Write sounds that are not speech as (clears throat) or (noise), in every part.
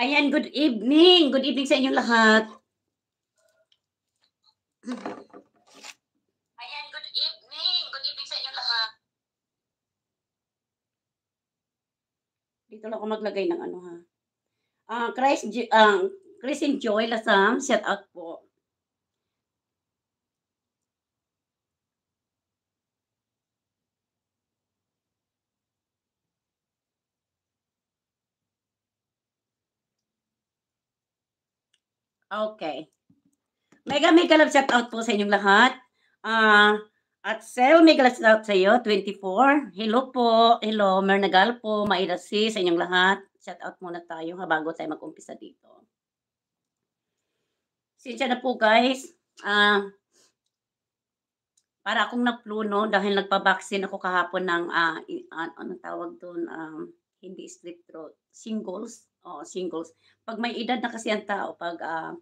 Ayan, good evening. Good evening sa inyong lahat. Ayan, good evening. Good evening sa inyong lahat. Dito lang ako maglagay ng ano ha. Uh, Christ, uh, Christine Joy Lasam, shout out po. Okay. Mega mega love shout out po sa inyong lahat. Ah, uh, at Sel, mega love shout out sa iyo, 24. Hello po. Hello, Mernagal po, Maida C, sa inyong lahat. Shout out muna tayo ha bago tayo mag-umpisa dito. Sinsya na po guys. Ah, uh, para akong no, dahil nagpa-vaccine ako kahapon ng uh, ano tawag doon um, in the strip throat. Singles, oh, singles. Pag may edad na kasi ang tao, pag uh,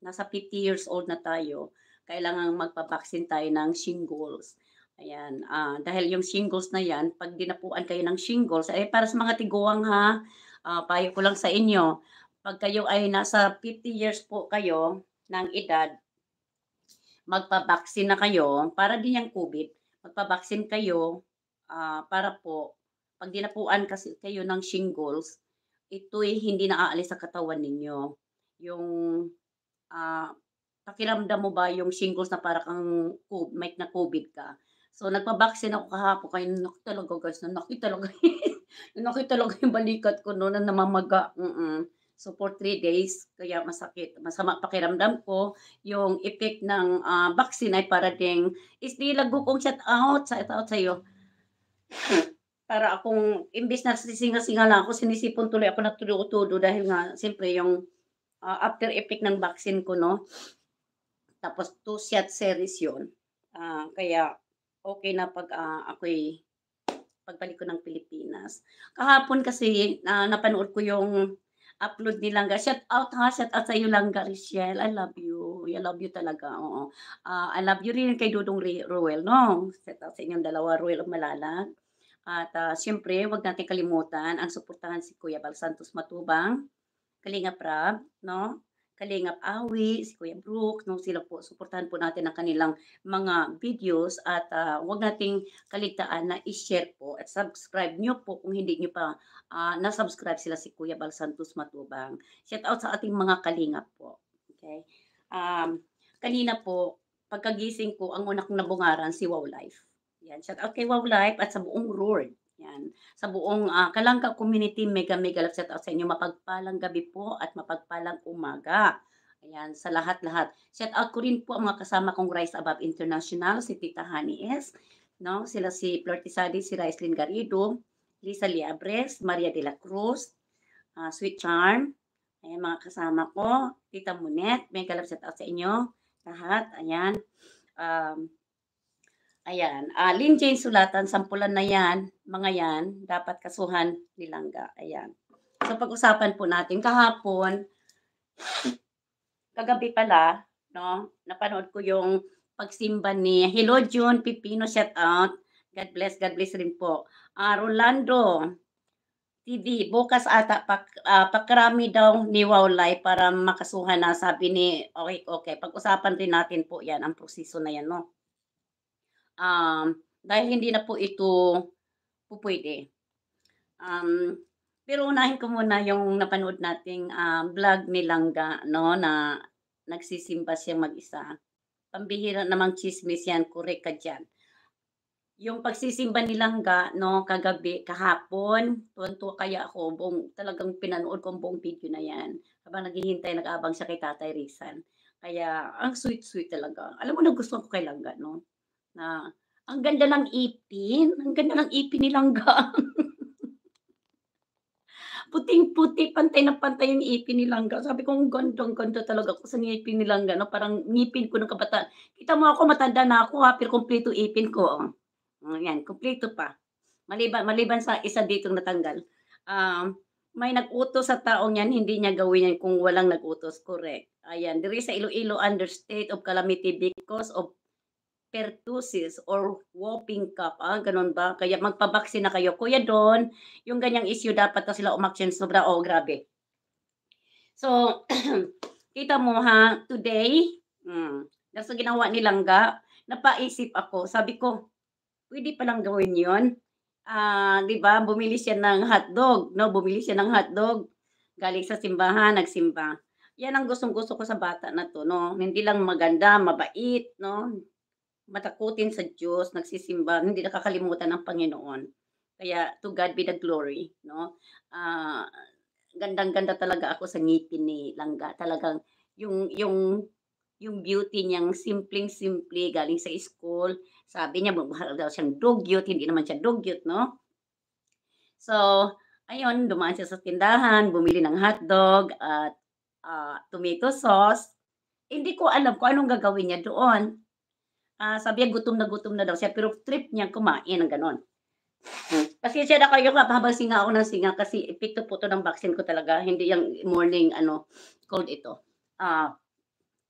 nasa 50 years old na tayo, kailangan magpabaksin tayo ng shingles. Ayan, uh, dahil yung shingles na yan, pag dinapuan kayo ng shingles, eh, para sa mga tiguang ha, uh, payo ko lang sa inyo, pag kayo ay nasa 50 years po kayo ng edad, magpabaksin na kayo para din yung COVID, magpabaksin kayo uh, para po pag dinapuan kasi kayo ng shingles, ito'y hindi naaalis sa katawan ninyo. Yung uh, pakiramdam mo ba yung shingles na para kang COVID, na COVID ka. So, nagpa-vaccine ako kahapon kayo. Naku talaga guys, naku talaga. (laughs) naku talaga yung balikat ko no na namamaga. Mm-mm. So, for three days, kaya masakit, masama pakiramdam ko. Yung effect ng uh, vaccine ay para ding, is di lago kong shout out, shout out sa'yo para akong, imbis na sisinga-singa lang ako, sinisipon tuloy ako nagtudo-tudo dahil nga, siyempre, yung uh, after effect ng vaccine ko, no? Tapos, two shot series yun. Uh, kaya, okay na pag uh, ako'y pagbalik ko ng Pilipinas. Kahapon kasi, uh, napanood ko yung upload ni Langga. Shout out ha, shout out sa iyo Langga Richelle. I love you. I love you talaga. Oo. Uh, I love you rin kay Dudong Ruel, no? Shout out sa inyong dalawa, Ruel Malalag. At uh, siyempre, huwag natin kalimutan ang suportahan si Kuya Bal Santos Matubang, Kalingap Rab, no? Kalingap Awi, si Kuya Brooke, no? Sila po, suportahan po natin ang kanilang mga videos at uh, huwag nating kaligtaan na i-share po at subscribe nyo po kung hindi nyo pa uh, na-subscribe sila si Kuya Bal Santos Matubang. Shout out sa ating mga kalingap po. Okay? Um, kanina po, pagkagising ko, ang una kong nabungaran si Wow Life. Yan, shout out kay Wow Life at sa buong Lord. Yan. Sa buong uh, Kalangka community, mega mega love shout out sa inyo. Mapagpalang gabi po at mapagpalang umaga. Ayan, sa lahat-lahat. Shout out ko rin po ang mga kasama kong Rise Above International, si Tita Honey S, no? sila si Flortisadi, si Raislyn Garrido, Lisa Liabres, Maria de la Cruz, uh, Sweet Charm, ayan mga kasama ko, Tita Munet, mega love shout out sa inyo, lahat, ayan. Um, Ayan. Uh, Lin Jane Sulatan, sampulan na yan, mga yan, dapat kasuhan ni Langga. Ayan. So pag-usapan po natin kahapon, kagabi pala, no, napanood ko yung pagsimba ni Hello June Pipino, shout out. God bless, God bless rin po. Uh, Rolando, TV, bukas ata pak, uh, pakarami daw ni Wawlay para makasuhan na sabi ni, okay, okay, pag-usapan rin natin po yan, ang proseso na yan, no? um, dahil hindi na po ito pupwede. Um, pero unahin ko muna yung napanood nating um, vlog ni Langga no, na nagsisimba siya mag-isa. Pambihira namang chismis yan, correct ka dyan. Yung pagsisimba ni Langga no, kagabi, kahapon, tuwan kaya ako, buong, talagang pinanood ko buong video na yan. Habang naghihintay, nag-abang siya kay Tatay Rizal. Kaya, ang sweet-sweet talaga. Alam mo, na gusto ko kay Langga, no? na ang ganda ng ipin, ang ganda ng ipin nilang gang. (laughs) Puting-puti, pantay na pantay yung ipin nilang gang. Sabi ko, ang ganda, talaga ko sa ngipin nilang gang. No? Parang ngipin ko ng kabataan. Kita mo ako, matanda na ako ha, pero kompleto ipin ko. Oh. Ayan, oh, kompleto pa. Maliban, maliban sa isa dito natanggal. Um, may nag-utos sa taong yan, hindi niya gawin yan kung walang nag-utos. Correct. Ayan, diri sa Iloilo under state of calamity because of pertussis or whooping cough. Ah, ganun ba? Kaya magpabaksin na kayo. Kuya Don, yung ganyang issue dapat na sila umaksyon sobra. Oh, grabe. So, (clears throat) kita mo ha, today, hmm, nasa ginawa ni Langga, napaisip ako. Sabi ko, pwede palang gawin yon Ah, uh, di ba? Bumili siya ng hotdog, no? Bumili siya ng hotdog. Galing sa simbahan, nagsimba. Yan ang gustong-gusto ko sa bata na to, no? Hindi lang maganda, mabait, no? matakutin sa Diyos, nagsisimba, hindi nakakalimutan ng Panginoon. Kaya to God be the glory, no? Uh, gandang-ganda talaga ako sa ngipin ni Langga. Talagang yung yung yung beauty niyang simpleng-simple galing sa school. Sabi niya, mahal daw siyang dog youth. Hindi naman siya dog youth, no? So, ayun, dumaan siya sa tindahan, bumili ng hotdog at uh, tomato sauce. Hindi ko alam kung anong gagawin niya doon uh, sabi gutom na gutom na daw siya pero trip niya kumain ng ganon. Kasi siya na kayo habang singa ako ng singa kasi epekto po to ng vaccine ko talaga. Hindi yung morning ano cold ito. Uh,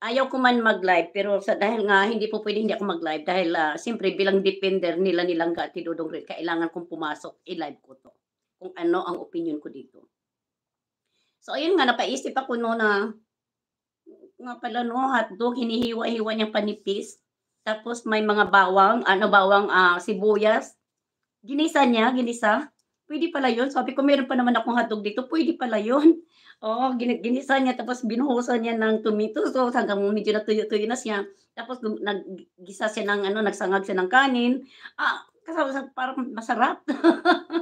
ayaw ko man mag-live pero sa, dahil nga hindi po pwede hindi ako mag-live dahil uh, siyempre bilang depender nila nilang gati dudong rin kailangan kong pumasok i-live ko to. Kung ano ang opinion ko dito. So ayun nga napaisip ako no na nga pala no hotdog hinihiwa-hiwa niyang panipis tapos may mga bawang, ano bawang uh, sibuyas. Ginisa niya, ginisa. Pwede pala yun. Sabi ko, meron pa naman akong hotdog dito. Pwede pala yun. (laughs) Oo, oh, ginisa niya. Tapos binuhusan niya ng tomato sauce hanggang medyo natuyo-tuyo na siya. Tapos naggisa siya ng, ano, nagsangag siya ng kanin. Ah, kasama sa parang masarap.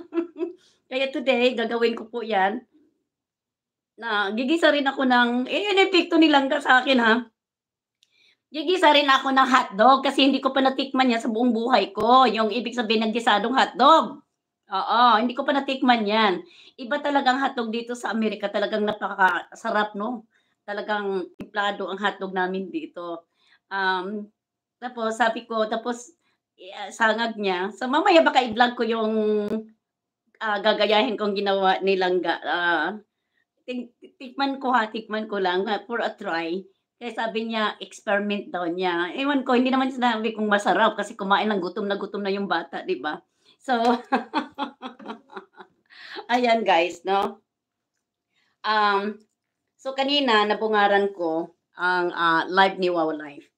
(laughs) Kaya today, gagawin ko po yan. Na, gigisa rin ako ng, eh, yan yung picto ni Langga sa akin ha. Gigisa rin ako ng hotdog kasi hindi ko pa natikman yan sa buong buhay ko. Yung ibig sabihin ng gisadong hotdog. Oo, hindi ko pa natikman yan. Iba talagang hotdog dito sa Amerika. Talagang napakasarap, no? Talagang implado ang hotdog namin dito. Um, tapos sabi ko, tapos uh, sangag niya. So mamaya baka i-vlog ko yung uh, gagayahin kong ginawa nilang uh, ah, tik tikman ko ha, tikman ko lang for a try kaya eh, sabi niya, experiment daw niya. Ewan ko, hindi naman sinabi kung masarap kasi kumain ng gutom na gutom na yung bata, di ba? So, (laughs) ayan guys, no? Um, so, kanina, nabungaran ko ang uh, live ni Wow Life.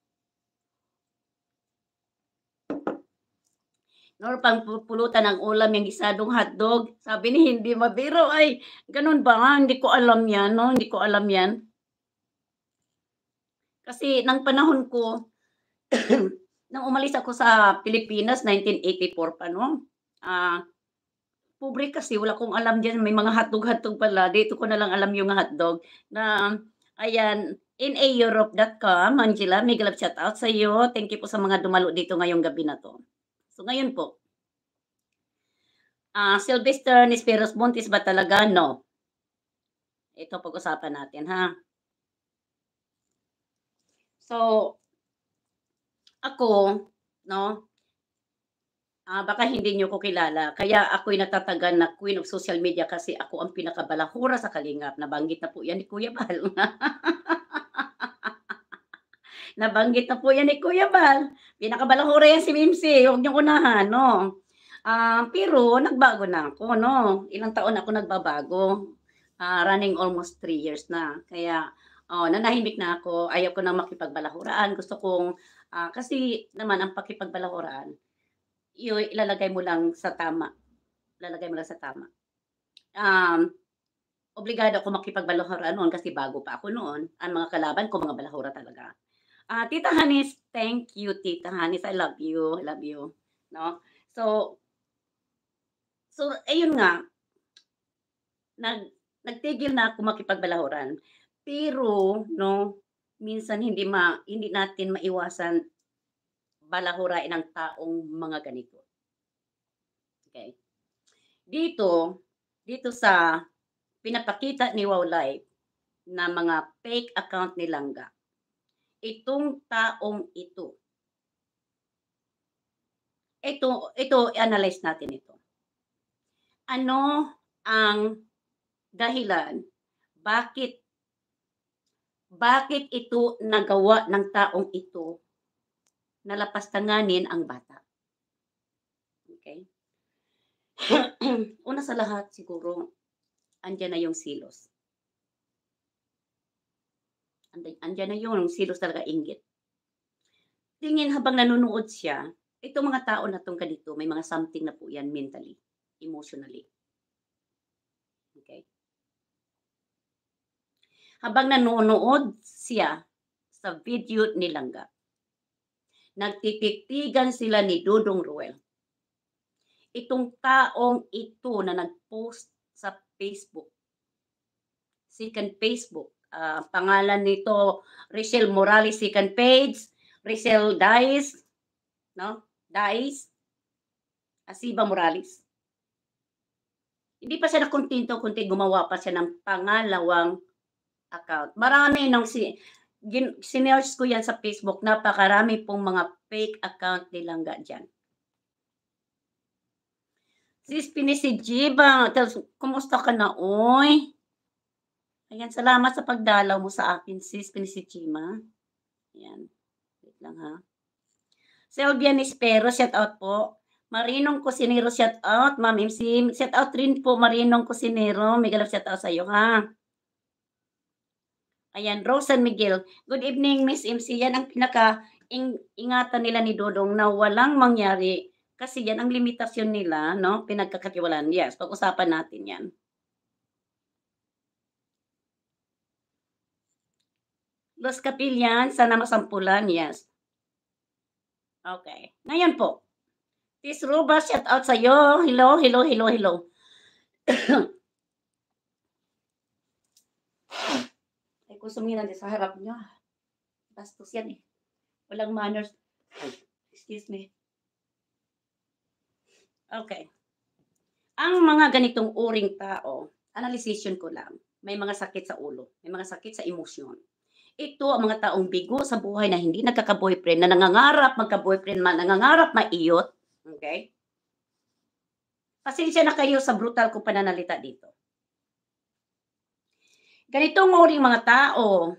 Nor pang pulutan ng ulam yung isadong hotdog. Sabi ni hindi mabiro. Ay, ganun ba? Hindi ko alam yan, no? Hindi ko alam yan. Kasi nang panahon ko, (clears throat) nang umalis ako sa Pilipinas, 1984 pa, no? Ah, uh, pobre kasi, wala kong alam dyan. May mga hotdog-hotdog pala. Dito ko na lang alam yung hotdog. Na, ayan, naeurope.com, Angela, may galap shout out sa iyo. Thank you po sa mga dumalo dito ngayong gabi na to. So, ngayon po, uh, Sylvester Nisperos Buntis ba talaga? No. Ito pag-usapan natin, ha? So, ako, no, uh, baka hindi nyo ko kilala. Kaya ako'y natatagan na queen of social media kasi ako ang pinakabalahura sa Kalingap. Nabanggit na po yan ni Kuya Bal. (laughs) Nabanggit na po yan ni Kuya Bal. Pinakabalahura yan si Mimsi. Huwag nyo unahan, no? Uh, pero nagbago na ako, no? Ilang taon ako nagbabago. Uh, running almost 3 years na. Kaya oh, nanahimik na ako, ayaw ko nang makipagbalahuraan, gusto kong, uh, kasi naman ang pakipagbalahuraan, yun, ilalagay mo lang sa tama. Ilalagay mo lang sa tama. Um, obligado ako makipagbalahura noon kasi bago pa ako noon. Ang mga kalaban ko, mga balahura talaga. Uh, Tita Hanis, thank you, Tita Hanis. I love you. I love you. No? So, so ayun nga, nag, nagtigil na ako makipagbalahuran. Pero, no, minsan hindi ma hindi natin maiwasan balahurain ng taong mga ganito. Okay. Dito, dito sa pinapakita ni Wow Life na mga fake account ni Langga. Itong taong ito. Ito, ito, analyze natin ito. Ano ang dahilan bakit bakit ito nagawa ng taong ito na lapastanganin ang bata? Okay? (clears throat) Una sa lahat siguro, andyan na yung silos. Andyan, na yung, yung silos talaga inggit. Tingin habang nanonood siya, itong mga tao na tong ganito, may mga something na po yan mentally, emotionally. Okay? habang nanonood siya sa video ni Langga. Nagtitiktigan sila ni Dudong Ruel. Itong taong ito na nag-post sa Facebook, second Facebook, uh, pangalan nito Rachel Morales second page, Rachel Dice, no? Dice, Asiba Morales. Hindi pa siya nakontento kundi gumawa pa siya ng pangalawang account. Marami nang si gin, sinerge ko yan sa Facebook, napakarami pong mga fake account nilang dyan. Sis, pinisijiba. kumusta ka na, oy? Ayan, salamat sa pagdalaw mo sa akin, sis, pinisijima. Ayan. Wait lang, ha? Selvian Espero, shout out po. Marinong Kusinero, shout out. Ma'am MC, shout out rin po, Marinong Kusinero. May galap shout out sa iyo, ha? Ayan, Rosan Miguel. Good evening, Miss MC. Yan ang pinaka ingatan nila ni Dodong na walang mangyari kasi yan ang limitasyon nila, no? Pinagkakatiwalaan. Yes, pag-usapan natin yan. Los Capillan, sana masampulan, yes. Okay. Ngayon po. Tis Ruba, shout out sa'yo. Hello, hello, hello, hello. (coughs) Gusto mo yan sa harap niya. Bastos yan eh. Walang manners. Excuse me. Okay. Ang mga ganitong uring tao, analysisyon ko lang, may mga sakit sa ulo, may mga sakit sa emosyon. Ito ang mga taong bigo sa buhay na hindi nagkaka-boyfriend, na nangangarap magka-boyfriend man, nangangarap maiyot. Okay? Pasensya na kayo sa brutal ko pananalita dito. Ganitong uring mga tao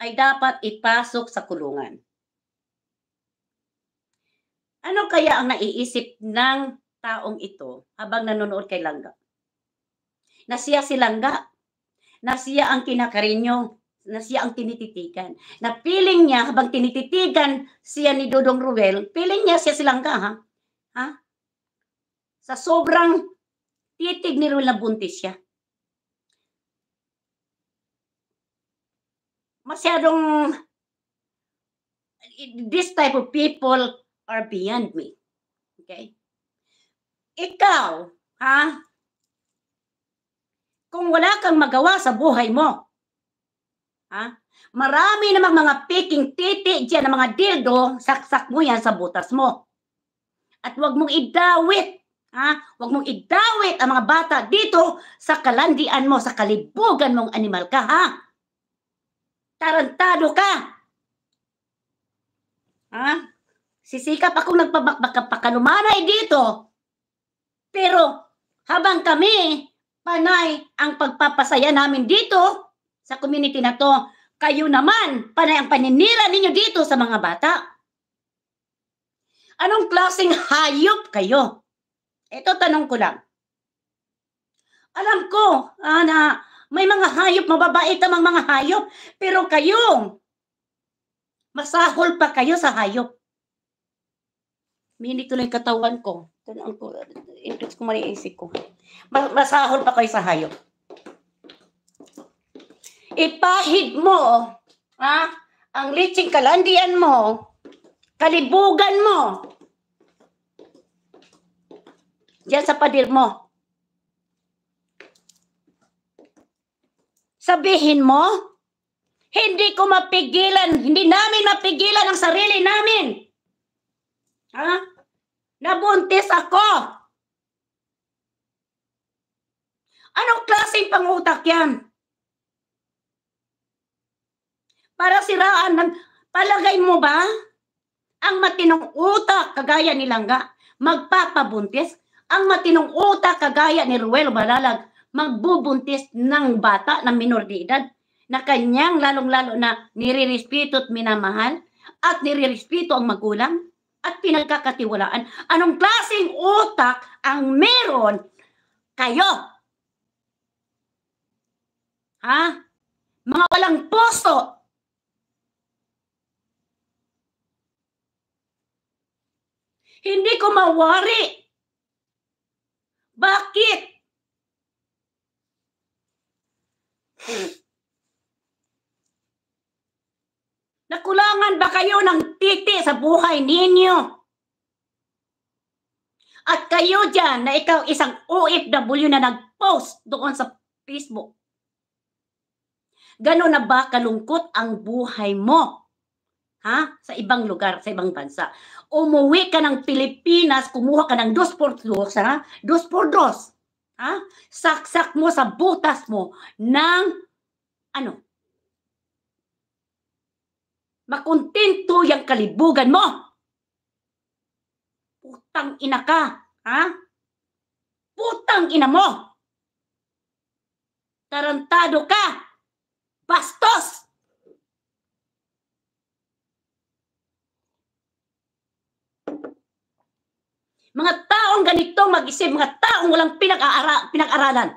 ay dapat ipasok sa kulungan. Ano kaya ang naiisip ng taong ito habang nanonood kay Langga? Nasiya siya si Langga, Nasiya ang kinakarinyo, Nasiya ang tinititigan. Na feeling niya habang tinititigan siya ni Dodong Ruel, feeling niya siya si Langga ha? Ha? Sa sobrang titig ni Ruel na buntis siya. masyadong this type of people are beyond me. Okay? Ikaw, ha? Kung wala kang magawa sa buhay mo, ha? Marami namang mga picking titi dyan mga dildo, saksak mo yan sa butas mo. At huwag mong idawit, ha? Huwag mong idawit ang mga bata dito sa kalandian mo, sa kalibugan mong animal ka, ha? Tarantado ka! Ha? Sisikap akong nagpabakbakapakanumay dito. Pero habang kami, panay ang pagpapasaya namin dito sa community na to. Kayo naman, panay ang paninira ninyo dito sa mga bata. Anong klaseng hayop kayo? Ito tanong ko lang. Alam ko ah, na may mga hayop, mababait ang mga hayop. Pero kayo, masahol pa kayo sa hayop. Hindi tuloy katawan ko. Tanong ko, interest ko maniisip ko. Masahol pa kayo sa hayop. Ipahid mo, ha? Ang litsing kalandian mo, kalibugan mo, Diyan sa padir mo. sabihin mo, hindi ko mapigilan, hindi namin mapigilan ang sarili namin. Ha? Nabuntis ako. Anong klaseng pangutak yan? Para siraan ng, palagay mo ba, ang matinong utak kagaya ni Langga, magpapabuntis, ang matinong utak kagaya ni Ruel Balalag, magbubuntis ng bata na minor de edad na kanyang lalong-lalo na nirirespeto at minamahal at nirirespeto ang magulang at pinagkakatiwalaan. Anong klaseng utak ang meron kayo? Ha? Mga walang puso. Hindi ko mawari. Bakit? Nakulangan ba kayo ng titi sa buhay ninyo? At kayo dyan na ikaw isang OFW na nag-post doon sa Facebook. Gano'n na ba kalungkot ang buhay mo? Ha? Sa ibang lugar, sa ibang bansa. Umuwi ka ng Pilipinas, kumuha ka ng 2 por 2, ha? 2 por 2. Ha? Saksak mo sa butas mo ng ano? Makontento yung kalibugan mo. Putang ina ka. Ha? Putang ina mo. Tarantado ka. Bastos. Mga taong ganito mag-isip, mga taong walang pinag-aara, pinag-aralan.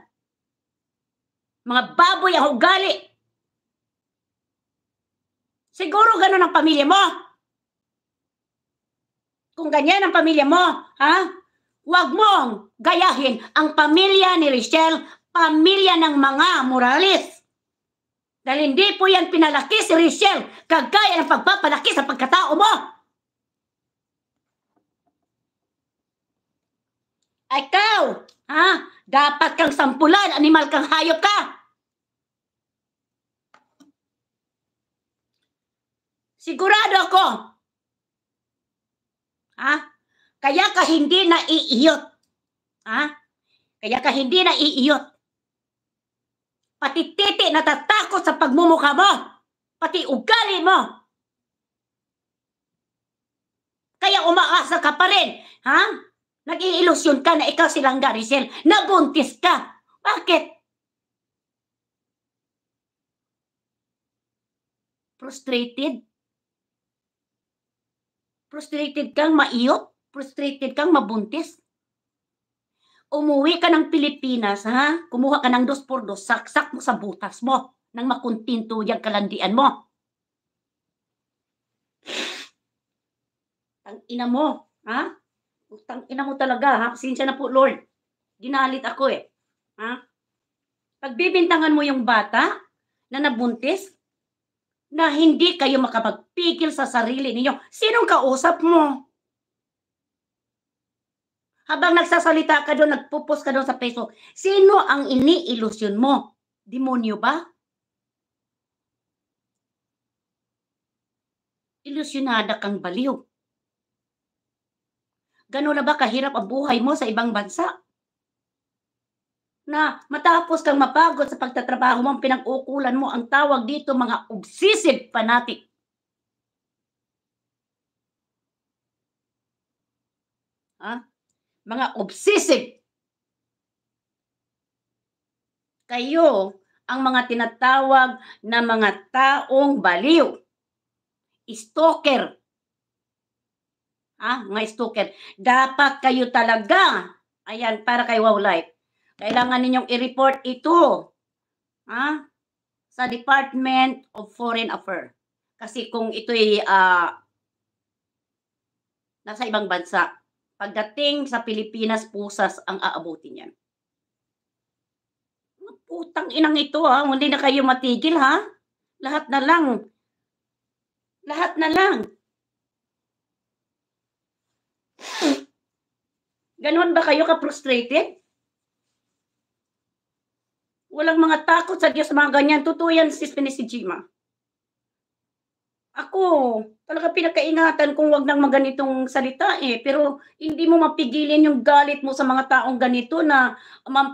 Mga baboy ang ugali. Siguro ganun ang pamilya mo. Kung ganyan ang pamilya mo, ha? Huwag mong gayahin ang pamilya ni Richelle, pamilya ng mga moralist. Dahil hindi po yan pinalaki si Richelle, kagaya ng pagpapalaki sa pagkatao mo. Ikaw, ha? Dapat kang sampulan, animal kang hayop ka. Sigurado ako. Ha? Kaya ka hindi na iiyot. Ha? Kaya ka hindi na iiyot. Pati titi natatakot sa pagmumukha mo. Pati ugali mo. Kaya umaasa ka pa rin. Ha? Nag-iilusyon ka na ikaw silang Garicel. Nabuntis ka. Bakit? Frustrated. Frustrated kang maiyot. Frustrated kang mabuntis. Umuwi ka ng Pilipinas, ha? Kumuha ka ng dos por dos, saksak mo sa butas mo nang makuntinto yung kalandian mo. Ang ina mo, ha? Utang ina mo talaga, ha? Pasensya na po, Lord. Ginalit ako eh. Ha? Pagbibintangan mo yung bata na nabuntis na hindi kayo makapagpigil sa sarili ninyo. Sinong kausap mo? Habang nagsasalita ka doon, nagpupos ka doon sa Facebook, sino ang iniilusyon mo? Demonyo ba? Ilusyonada kang baliw. Gano'n na ba kahirap ang buhay mo sa ibang bansa? Na matapos kang mapagod sa pagtatrabaho mo, ang pinag-ukulan mo, ang tawag dito mga obsessive fanatic. Ha? Mga obsessive. Kayo ang mga tinatawag na mga taong baliw. Stalker ah, mga stoker. Dapat kayo talaga, ayan, para kay Wow Life. Kailangan ninyong i-report ito ah, sa Department of Foreign Affairs. Kasi kung ito'y uh, nasa ibang bansa, pagdating sa Pilipinas, pusas ang aabutin niyan. Putang inang ito ha, hindi na kayo matigil ha. Lahat na lang. Lahat na lang. Ganon ba kayo ka-frustrated? Walang mga takot sa Diyos, mga ganyan. Totoo yan, sister ni si Jima. Ako, talaga pinakaingatan kung wag nang maganitong salita eh. Pero hindi mo mapigilin yung galit mo sa mga taong ganito na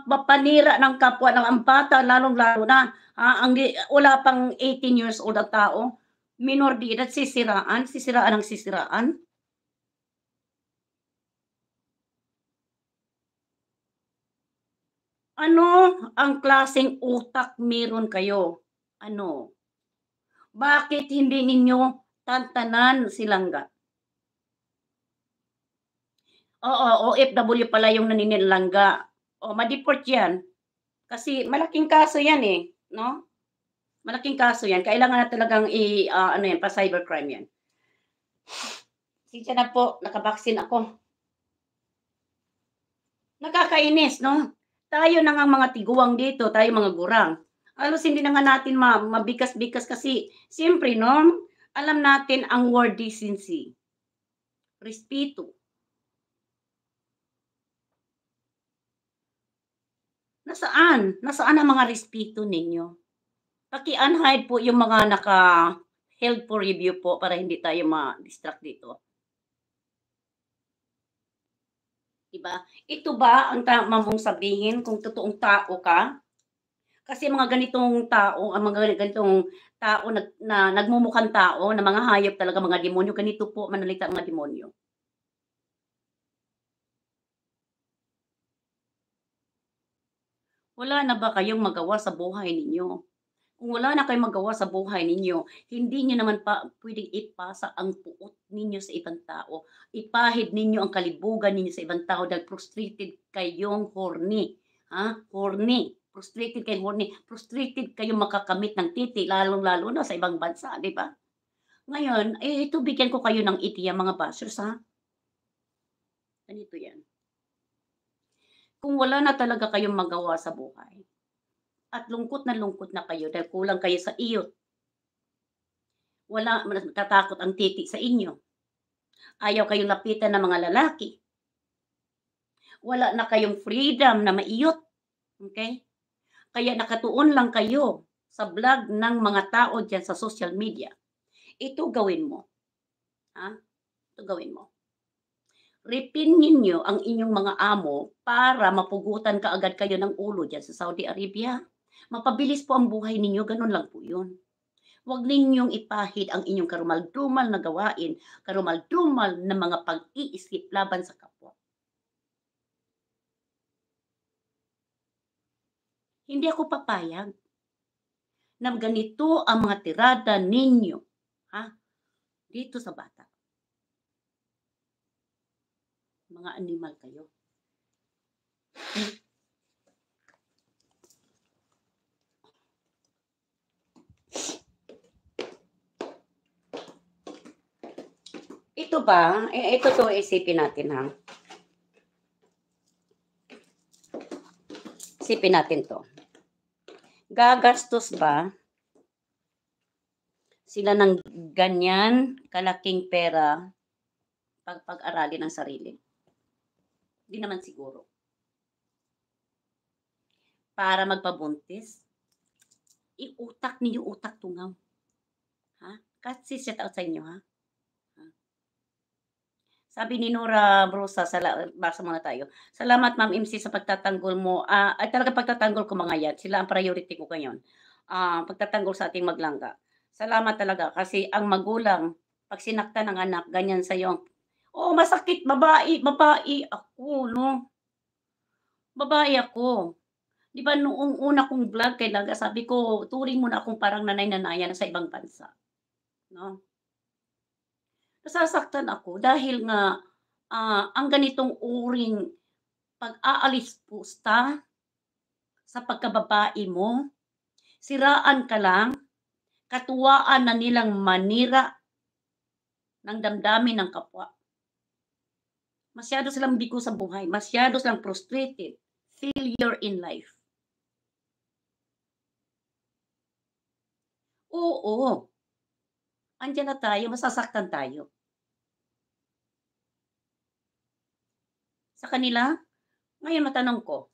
mapanira ng kapwa ng ambata, lalong-lalo na ha, ang, wala pang 18 years old ang tao. Minor di edad, sisiraan, sisiraan ang sisiraan. Ano ang klaseng utak meron kayo? Ano? Bakit hindi ninyo tantanan si Langga? Oo, OFW pala yung naninilangga. O, madeport yan. Kasi malaking kaso yan eh. No? Malaking kaso yan. Kailangan na talagang i, uh, ano yan, pa cybercrime yan. Sige na po, nakabaksin ako. Nakakainis, no? Tayo na nga mga tiguwang dito, tayo mga gurang. Alos hindi na nga natin ma mabikas-bikas kasi siyempre, no? Alam natin ang word decency. Respeto. Nasaan? Nasaan ang mga respeto ninyo? Paki-unhide po yung mga naka-held for review po para hindi tayo ma-distract dito. ba? Ito ba ang tama mong sabihin kung totoong tao ka? Kasi mga ganitong tao, ang mga ganitong tao nag, na nagmumukhang tao, na mga hayop talaga mga demonyo, ganito po manalita mga demonyo. Wala na ba kayong magawa sa buhay ninyo? Kung wala na kayong magawa sa buhay ninyo, hindi niyo naman pa pwedeng ipasa ang puot ninyo sa ibang tao. Ipahid ninyo ang kalibugan ninyo sa ibang tao dahil frustrated kayong horny. Ha? Horny. Frustrated kayong horny. Frustrated kayong makakamit ng titi, lalong-lalo na sa ibang bansa, di ba? Ngayon, eh, ito bigyan ko kayo ng itiya mga bashers, ha? Ganito yan. Kung wala na talaga kayong magawa sa buhay, at lungkot na lungkot na kayo dahil kulang kayo sa iyot. Wala, tatakot ang titi sa inyo. Ayaw kayong lapitan ng mga lalaki. Wala na kayong freedom na maiyot. Okay? Kaya nakatuon lang kayo sa vlog ng mga tao dyan sa social media. Ito gawin mo. Ha? Ito gawin mo. Ripin ninyo ang inyong mga amo para mapugutan kaagad kayo ng ulo dyan sa Saudi Arabia. Mapabilis po ang buhay ninyo, ganun lang po yun. Huwag ninyong ipahid ang inyong karumaldumal na gawain, karumaldumal na mga pag-iisip laban sa kapwa. Hindi ako papayag na ganito ang mga tirada ninyo ha? dito sa bata. Mga animal kayo. Ito ba? Eh, ito to isipin natin ha. Isipin natin to. Gagastos ba sila ng ganyan kalaking pera pag pag-aralin ng sarili? Hindi naman siguro. Para magpabuntis, iutak ninyo utak tungaw. Ha? Kasi set out sa inyo ha. Sabi ni Nora Brusa, sala, basa muna tayo. Salamat Ma'am MC sa pagtatanggol mo. Uh, ay talaga pagtatanggol ko mga yan. Sila ang priority ko ngayon. Uh, pagtatanggol sa ating maglangga. Salamat talaga kasi ang magulang, pag sinakta ng anak, ganyan sa iyo. Oo, oh, masakit, babae, babae ako, no? Babae ako. Di ba noong una kong vlog kay Laga, sabi ko, turing mo na akong parang nanay-nanayan sa ibang bansa. No? nasasaktan ako dahil nga uh, ang ganitong uring pag-aalis pusta sa pagkababae mo, siraan ka lang, katuwaan na nilang manira ng damdamin ng kapwa. Masyado silang bigo sa buhay, masyado silang frustrated, failure in life. Oo, andyan na tayo, masasaktan tayo. Sa kanila, ngayon matanong ko,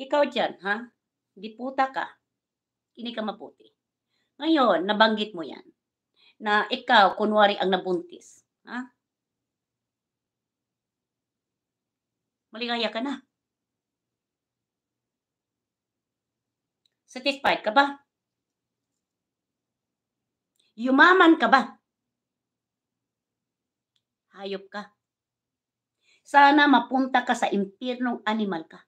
ikaw dyan, ha? Di puta ka. Hindi ka maputi. Ngayon, nabanggit mo yan. Na ikaw, kunwari, ang nabuntis. Ha? Maligaya ka na. Satisfied ka ba? Yumaman ka ba? Hayop ka. Sana mapunta ka sa impirnong animal ka.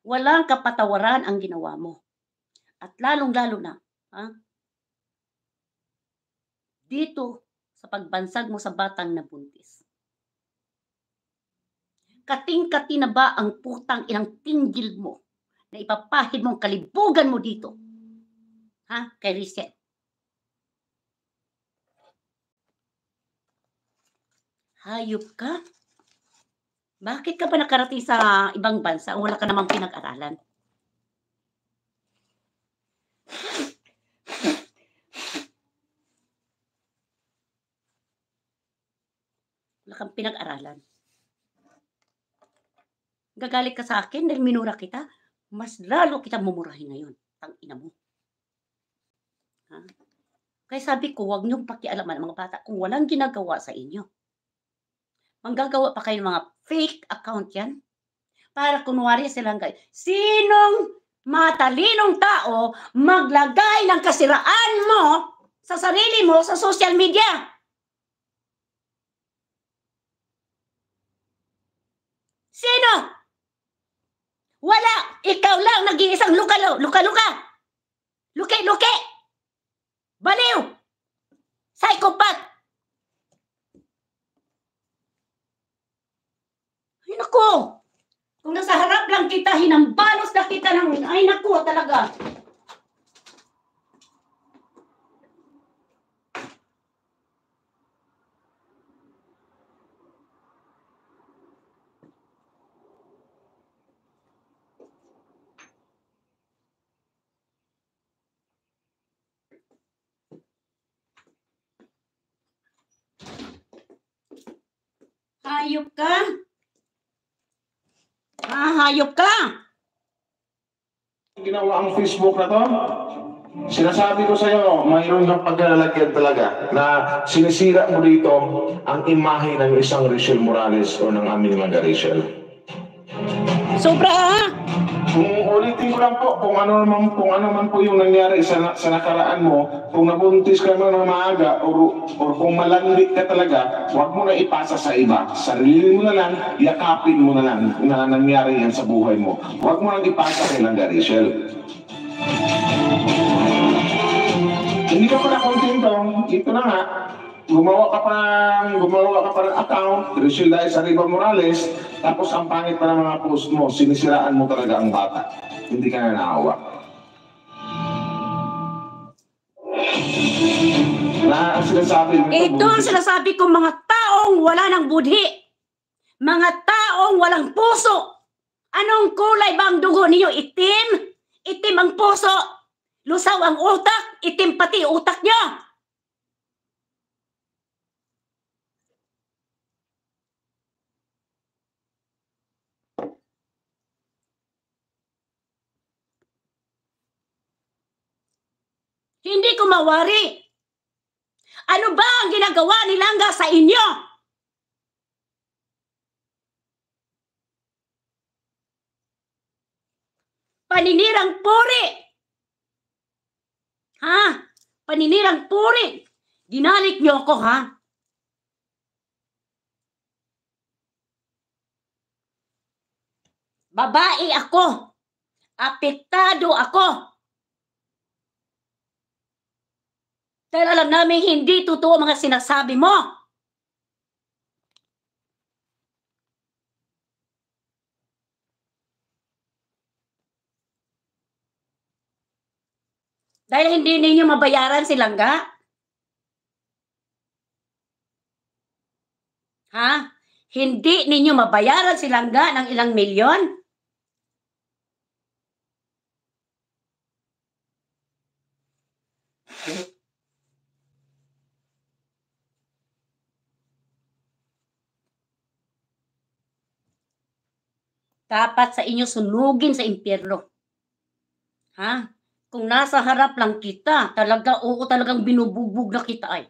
Walang kapatawaran ang ginawa mo. At lalong-lalo na, ha? dito sa pagbansag mo sa batang nabuntis. Kating-kati na ba ang putang ilang tinggil mo na ipapahid mong kalibugan mo dito? Ha? Kay Reset. Hayop ka? Bakit ka ba nakarating sa ibang bansa o wala ka namang pinag-aralan? Wala kang pinag-aralan. Gagalit ka sa akin dahil minura kita, mas lalo kita mumurahin ngayon. Ang ina mo. Ha? Kaya sabi ko, huwag niyong pakialaman mga bata kung walang ginagawa sa inyo manggagawa pa kayo ng mga fake account yan. Para kunwari silang gay. Sinong matalinong tao maglagay ng kasiraan mo sa sarili mo sa social media? Sino? Wala. Ikaw lang nag-iisang luka-luka. Luka-luka. Luke-luke. Baliw. Psychopath. nako. Kung nasa harap lang kita, hinambalos na kita ng, ay nako talaga. Hayop ka! hayop ka! Ginawa ang Facebook na to, sinasabi ko sa iyo, mayroon kang paglalagyan talaga na sinisira mo dito ang imahe ng isang Rachel Morales o ng aming mga Rachel. Sobra ha? Kung ulitin ko lang po, kung ano man, kung ano man po yung nangyari sa, sa nakaraan mo, kung nabuntis ka man na maaga o, o kung malandi ka talaga, huwag mo na ipasa sa iba. Sarili mo na lang, yakapin mo na lang na nangyari yan sa buhay mo. Huwag mo na ipasa kay Langga Rachel. Hindi ka pala kontentong, ito na nga, gumawa ka pang, gumawa ka pa ng account, Rishilda Sariba Morales, tapos ang pangit pa ng mga post mo, sinisiraan mo talaga ang bata. Hindi ka na naawa. Na ang sinasabi mo. Eh, Ito ang sinasabi ko, mga taong wala ng budhi. Mga taong walang puso. Anong kulay ba ang dugo niyo? Itim? Itim ang puso. Lusaw ang utak. Itim pati utak niyo. Hindi ko mawari. Ano ba ang ginagawa ni Langga sa inyo? Paninirang puri. Ha? Paninirang puri. Dinalik niyo ako, ha? Babae ako. Apektado ako. Dahil alam namin hindi totoo mga sinasabi mo. Dahil hindi ninyo mabayaran si Langga? Ha? Hindi ninyo mabayaran si Langga ng ilang milyon? Dapat sa inyo sunugin sa impyerno. Ha? Kung nasa harap lang kita, talaga, oo, talagang binubugbog na kita ay.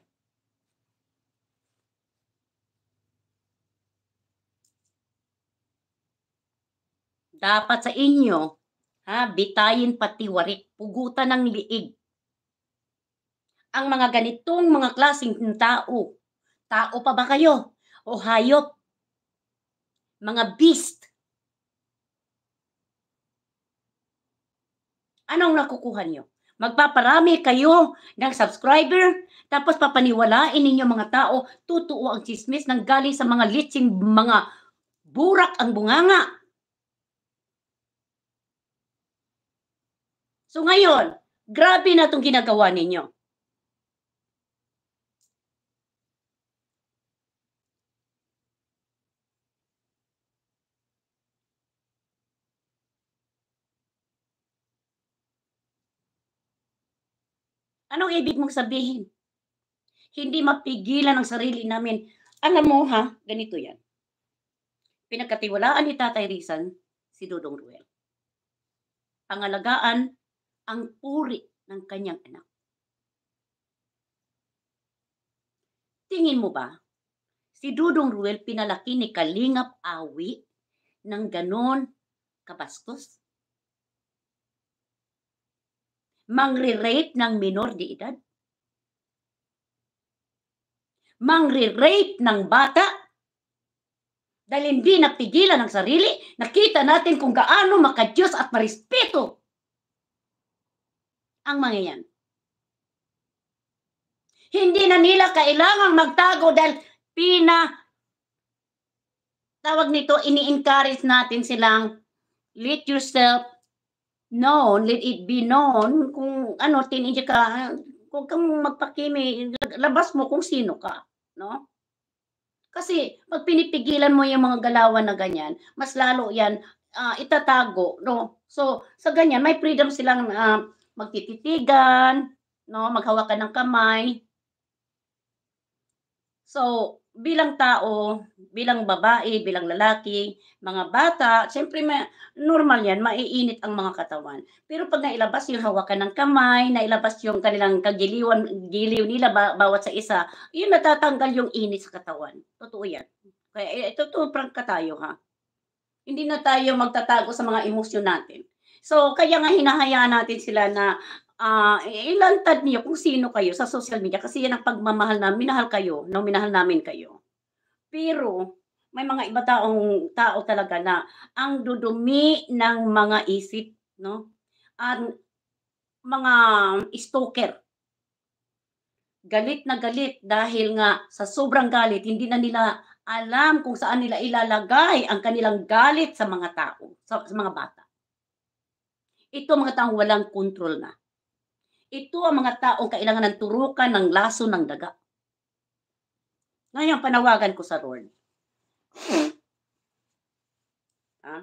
Dapat sa inyo, ha, bitayin pati warik, pugutan ng liig. Ang mga ganitong mga klaseng tao, tao pa ba kayo? O hayop? Mga beast, Anong nakukuha niyo? Magpaparami kayo ng subscriber, tapos papaniwalain ninyo mga tao, totoo ang chismis nang galing sa mga litsing mga burak ang bunganga. So ngayon, grabe na itong ginagawa ninyo. Anong ibig mong sabihin? Hindi mapigilan ang sarili namin. Alam mo ha, ganito yan. Pinagkatiwalaan ni Tatay Rizal si Dudong Ruel. Ang alagaan, ang puri ng kanyang anak. Tingin mo ba, si Dudong Ruel pinalaki ni Kalingap Awi ng ganon kabastos? mangre-rape ng minor de edad. Mangre-rape ng bata. Dahil hindi napigilan ang sarili, nakita natin kung gaano makadiyos at marespeto ang mga yan. Hindi na nila kailangang magtago dahil pina tawag nito, ini-encourage natin silang let yourself known, let it be known kung ano, teenager ka, kung kang magpakimi, labas mo kung sino ka, no? Kasi pag pinipigilan mo yung mga galawan na ganyan, mas lalo yan uh, itatago, no? So, sa ganyan, may freedom silang uh, magtititigan, no? Maghawakan ng kamay. So, bilang tao, bilang babae, bilang lalaki, mga bata, siyempre ma- normal yan, maiinit ang mga katawan. Pero pag nailabas yung hawakan ng kamay, nailabas yung kanilang kagiliwan, giliw nila ba- bawat sa isa, yun natatanggal yung init sa katawan. Totoo yan. Kaya eh, ito, to prank ka tayo ha. Hindi na tayo magtatago sa mga emosyon natin. So, kaya nga hinahayaan natin sila na uh, ah, ilantad niyo kung sino kayo sa social media kasi yan ang pagmamahal na minahal kayo, no, minahal namin kayo. Pero may mga iba taong tao talaga na ang dudumi ng mga isip, no? Ang mga stalker. Galit na galit dahil nga sa sobrang galit, hindi na nila alam kung saan nila ilalagay ang kanilang galit sa mga tao, sa, sa mga bata. Ito mga taong walang control na ito ang mga taong kailangan ng turukan ng laso ng daga. Ngayon, panawagan ko sa Lord. (sniffs) ha? Ah.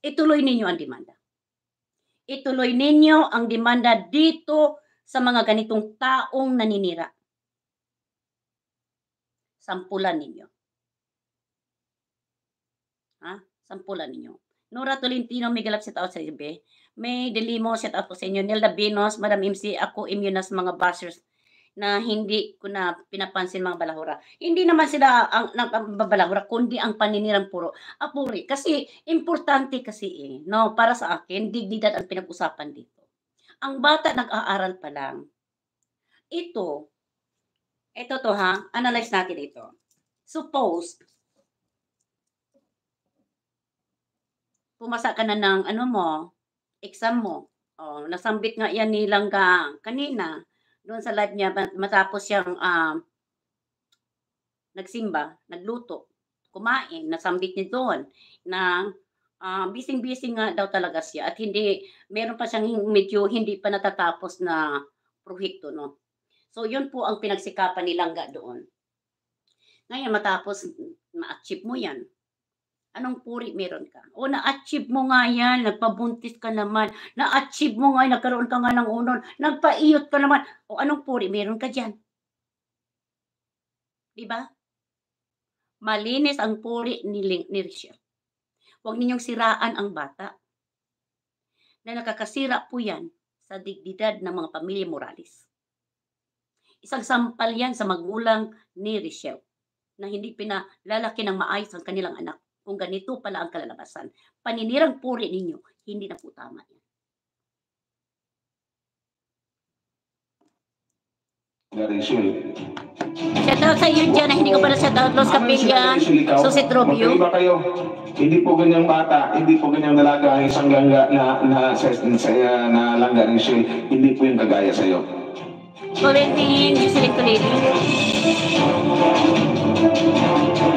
Ituloy ninyo ang demanda. Ituloy ninyo ang demanda dito sa mga ganitong taong naninira. Sampulan ninyo. Ha? Ah, sampulan ninyo. Nora Tolentino, Miguel Apsitaw sa Ibe. May Delimo, shout out po sa inyo. Nilda Binos, Madam MC, ako immune na sa mga bashers na hindi ko na pinapansin mga balahura. Hindi naman sila ang nagbabalahura, kundi ang paninirang puro. Apuri, kasi importante kasi eh, no, para sa akin, dignidad ang pinag-usapan dito. Ang bata nag-aaral pa lang. Ito, ito to ha, analyze natin ito. Suppose, pumasa ka na ng ano mo, exam mo. Oh, nasambit nga yan ni Langga kanina doon sa live niya matapos siyang uh, nagsimba, nagluto, kumain, nasambit niya doon na uh, ah, bising-bising nga daw talaga siya at hindi meron pa siyang medyo hindi pa natatapos na proyekto no. So yun po ang pinagsikapan ni Langga doon. Ngayon matapos ma-achieve mo yan Anong puri meron ka? O na-achieve mo nga yan, nagpabuntis ka naman, na-achieve mo nga, nagkaroon ka nga ng unon, nagpaiyot ka naman. O anong puri meron ka dyan? Di ba? Malinis ang puri ni, ni Rachel. Huwag ninyong siraan ang bata. Na nakakasira po yan sa dignidad ng mga pamilya Morales. Isang sampal yan sa magulang ni Rachel na hindi pinalalaki ng maayos ang kanilang anak kung ganito pala ang kalalabasan. Paninirang puri ninyo, hindi na po tama yan. Eh. Shout out sa iyo dyan, hindi ko pala shout out Los Capillan, so si Trobio. kayo. Hindi po ganyang bata, hindi po ganyang dalaga isang gangga na, na, na, na, na langga ni Shil. Eh. Hindi po yung kagaya sa iyo. Kulitin, Diyos ulit kulitin.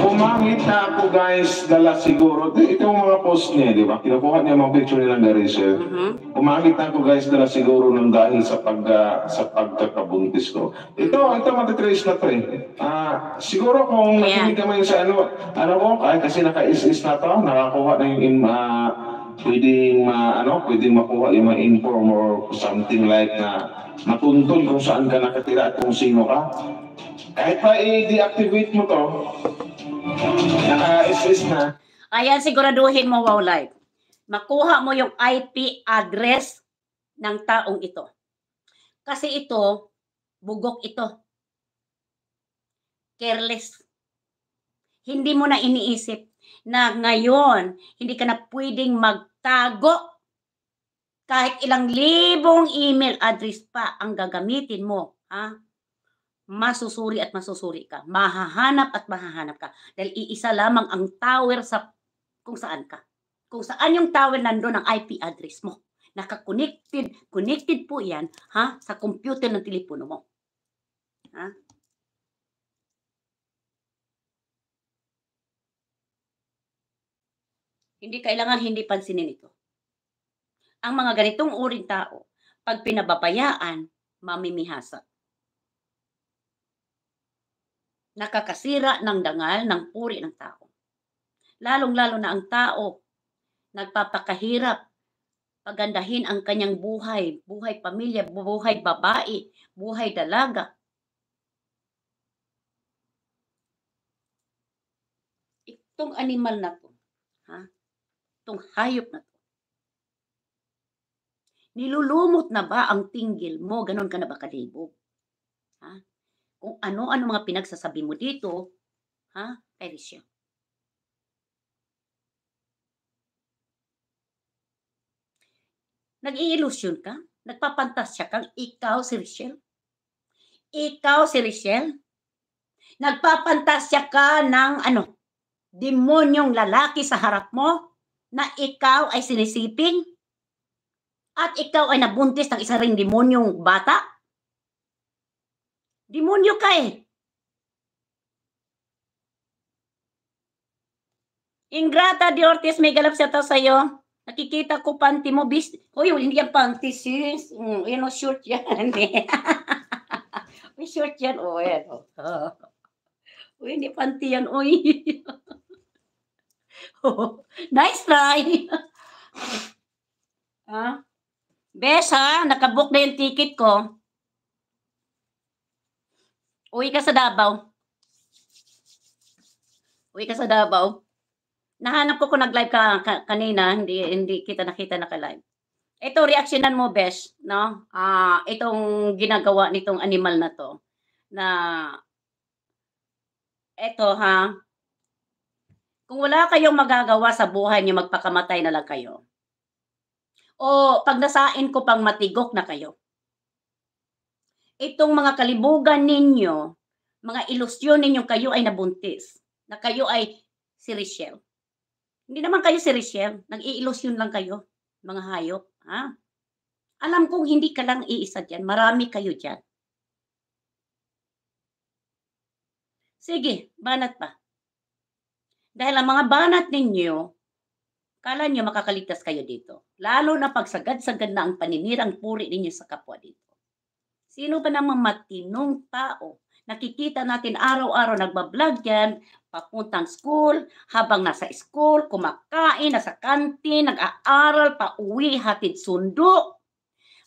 Pumangit na ako guys, dala siguro. Itong mga post niya, di ba? Kinukuha niya mga picture nilang Garisel. Mm-hmm. Pumangit na ako guys, dala siguro nang dahil sa pag sa pagkakabuntis ko. Ito, ito matitrace na to eh. Ah, siguro kung yeah. nakinig naman sa ano, ano ko, ay, kasi naka-is-is na to, nakakuha na yung uh, pwedeng ma, ano, pwedeng makuha yung mga inform or something like na matuntun kung saan ka nakatira at kung sino ka. Kahit pa i-deactivate mo to, naka-SS na. Ayan, siguraduhin mo, wow life. Makuha mo yung IP address ng taong ito. Kasi ito, bugok ito. Careless. Hindi mo na iniisip na ngayon hindi ka na pwedeng magtago. Kahit ilang libong email address pa ang gagamitin mo, ha? Masusuri at masusuri ka. Mahahanap at mahahanap ka. Dahil iisa lamang ang tower sa kung saan ka. Kung saan yung tower nandoon ang IP address mo. Naka-connected, connected po 'yan, ha, sa computer ng telepono mo. Ha? Hindi kailangan hindi pansinin ito. Ang mga ganitong uring tao, pag pinababayaan, mamimihasa. Nakakasira ng dangal ng puri ng tao. Lalong-lalo na ang tao nagpapakahirap pagandahin ang kanyang buhay, buhay pamilya, buhay babae, buhay dalaga. Itong animal na to, tong hayop na to? Nilulumot na ba ang tingil mo? Ganon ka na ba kalibog? Ha? Kung ano-ano mga pinagsasabi mo dito, ha? Pwede siya. Nag-iilusyon ka? Nagpapantasya kang ikaw si Richelle? Ikaw si Richelle? Nagpapantasya ka ng ano? Demonyong lalaki sa harap mo? na ikaw ay sinisiping at ikaw ay nabuntis ng isang ring demonyong bata? Demonyo ka eh. Ingrata de Ortiz, may galap siya to sa'yo. Nakikita ko panty mo, bis. Uy, hindi yan panty, sis. Mm, yan o, short yan. May eh. (laughs) short yan. O, oh, Oh. (laughs) hindi panty yan. Uy. (laughs) (laughs) nice try. (laughs) ah. Bes ha, nakabook na yung ticket ko. Uwi ka sa Davao. Uwi ka sa Davao. Nahanap ko kung nag-live ka, ka kanina, hindi hindi kita nakita naka-live. Ito reaksyonan mo, Bes, no? Ah, uh, itong ginagawa nitong animal na to na ito ha, kung wala kayong magagawa sa buhay niyo, magpakamatay na lang kayo. O pag nasain ko pang matigok na kayo. Itong mga kalibugan ninyo, mga ilusyon ninyo, kayo ay nabuntis. Na kayo ay si Richelle. Hindi naman kayo si Richelle. Nag-iilusyon lang kayo, mga hayop. Ha? Alam kong hindi ka lang iisa dyan. Marami kayo dyan. Sige, banat pa. Dahil ang mga banat ninyo, kala nyo makakaligtas kayo dito. Lalo na pag sagad-sagad na ang paninirang puri ninyo sa kapwa dito. Sino ba namang matinong tao? Nakikita natin araw-araw nagbablog yan, papuntang school, habang nasa school, kumakain, nasa kantin, nag-aaral, pauwi, hatid sundo.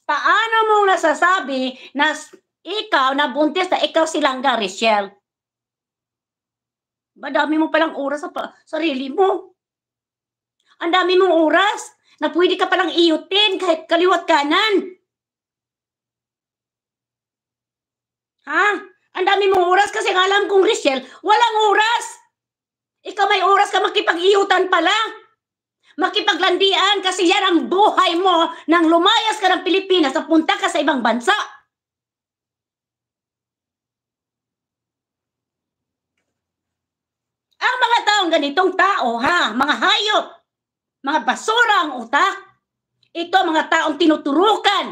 Paano mo nasasabi na ikaw nabuntis na ikaw si Langga Richelle? Madami mo palang oras sa pa- sarili mo. Ang dami mong oras na pwede ka palang iyutin kahit kaliwat kanan. Ha? Ang dami mong oras kasi ang alam kong Richelle, walang oras. Ikaw may oras ka makipag-iyutan pala. Makipaglandian kasi yan ang buhay mo nang lumayas ka ng Pilipinas at punta ka sa ibang bansa. Ang mga taong ganitong tao, ha, mga hayop, mga basura ang utak. Ito mga taong tinuturukan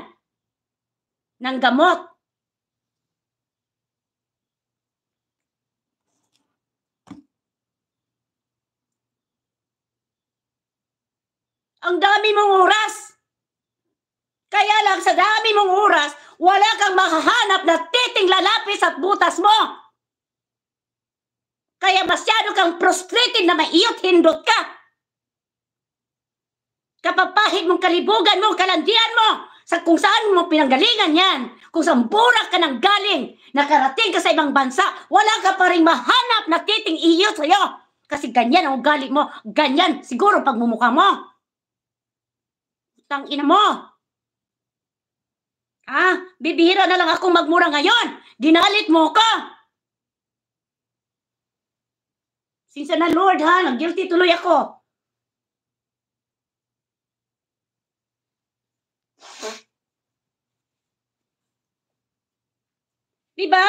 ng gamot. Ang dami mong oras. Kaya lang sa dami mong oras, wala kang makahanap na titing lalapis at butas mo. Kaya masyado kang prostrated na maiyot hindot ka. Kapapahid mong kalibugan mo, kalandian mo, sa kung saan mo pinanggalingan yan, kung saan burak ka nang galing, nakarating ka sa ibang bansa, wala ka pa rin mahanap na titing iyo sa'yo. Kasi ganyan ang ugali mo, ganyan siguro pagmumukha mo. Tang ina mo. Ah, bibihira na lang akong magmura ngayon. Dinalit mo ko. Sinsa na Lord ha, nag-guilty tuloy ako. Diba?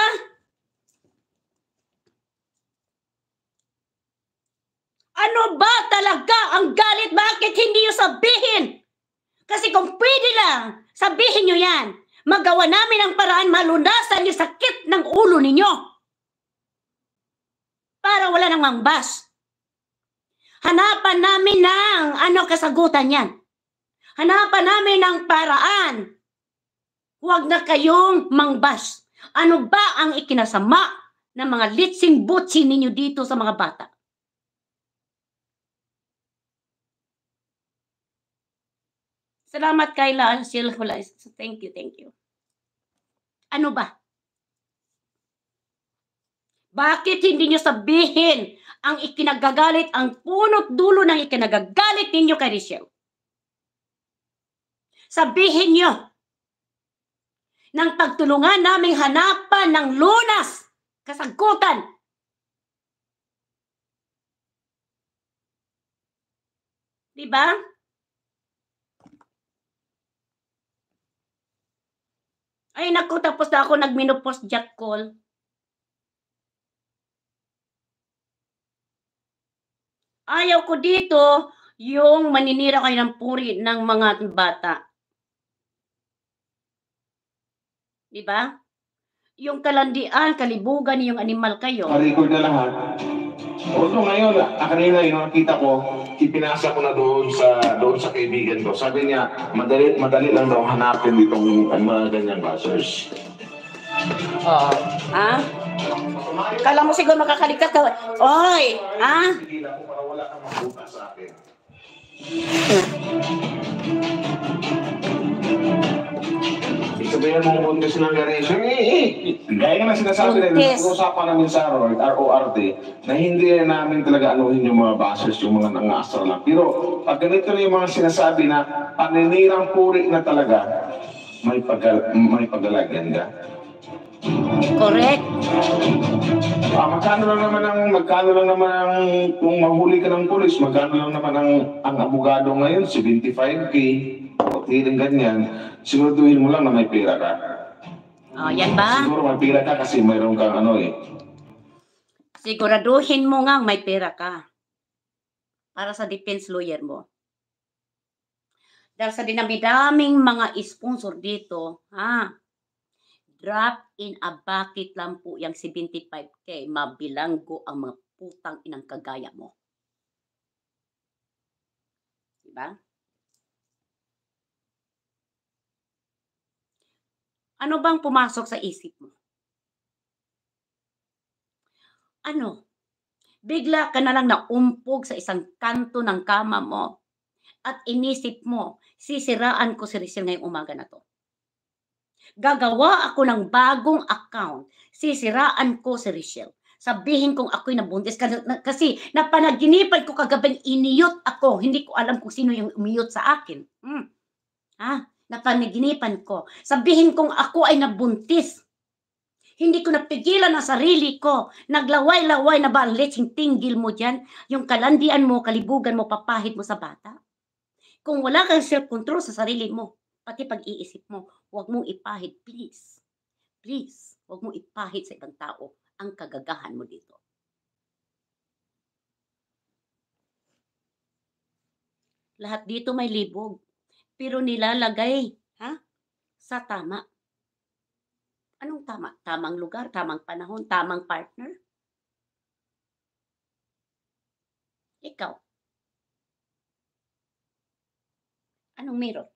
Ano ba talaga ang galit? Bakit hindi nyo sabihin? Kasi kung pwede lang, sabihin nyo yan. Magawa namin ang paraan malunasan yung sakit ng ulo ninyo para wala nang mangbas. Hanapan namin ng ano kasagutan yan. Hanapan namin ng paraan. Huwag na kayong mangbas. Ano ba ang ikinasama ng mga litsing-butsi ninyo dito sa mga bata? Salamat kay Lance. Thank you, thank you. Ano ba? Bakit hindi nyo sabihin ang ikinagagalit, ang punot dulo ng ikinagagalit ninyo kay Rachel? Sabihin nyo ng pagtulungan naming hanapan ng lunas, kasagutan Di ba? Ay, nako tapos na ako nagminopause jack call. Ayaw ko dito yung maninira kayo ng puri ng mga bata. Di ba? Yung kalandian, kalibugan, yung animal kayo. Ma-record na lahat. Although ngayon, ah, kanina yung nakita ko, ipinasa ko na doon sa doon sa kaibigan ko. Sabi niya, madali, madali lang daw hanapin itong ang mga ganyang buzzers. Oo. Uh, ah. ha? Kala mo siguro makakaligtas ka. Oy, ha? Ito ba yung mga buntis ng garasyon? Eh, eh. Gaya naman sinasabi rin, yes. nag-uusapan namin sa RORT, RORT, na hindi namin talaga anuhin yung mga bashers, yung mga nang nangasar na. Pero pag ganito na yung mga sinasabi na paninirang puri na talaga, may, pagal may pagalaganda. Correct. Ah, magkano lang naman ang magkano lang naman ang kung mahuli ka ng pulis, magkano lang naman ang ang abogado ngayon 75k o tiling ganyan. Siguraduhin mo lang na may pera ka. Oh, yan ba? Siguro may pera ka kasi mayroon kang ano eh. Siguraduhin mo nga may pera ka. Para sa defense lawyer mo. Dahil sa dinami dinamidaming mga sponsor dito, ha, drop in a bucket lang po yung 75K, mabilanggo ang mga putang inang kagaya mo. Diba? Ano bang pumasok sa isip mo? Ano? Bigla ka na lang naumpog sa isang kanto ng kama mo at inisip mo, sisiraan ko si Rizal ngayong umaga na to. Gagawa ako ng bagong account. Sisiraan ko si Richelle. Sabihin kong ako'y nabuntis kasi napanaginipan ko kagabing iniyot ako. Hindi ko alam kung sino yung umiyot sa akin. Hmm. Ha? Napanaginipan ko. Sabihin kong ako ay nabuntis. Hindi ko napigilan ang sarili ko. Naglaway-laway na ba ang leching tinggil mo dyan? Yung kalandian mo, kalibugan mo, papahid mo sa bata? Kung wala kang self-control sa sarili mo, pati pag-iisip mo, huwag mong ipahid, please. Please, huwag mong ipahid sa ibang tao ang kagagahan mo dito. Lahat dito may libog, pero nilalagay ha? sa tama. Anong tama? Tamang lugar, tamang panahon, tamang partner? Ikaw. Anong meron?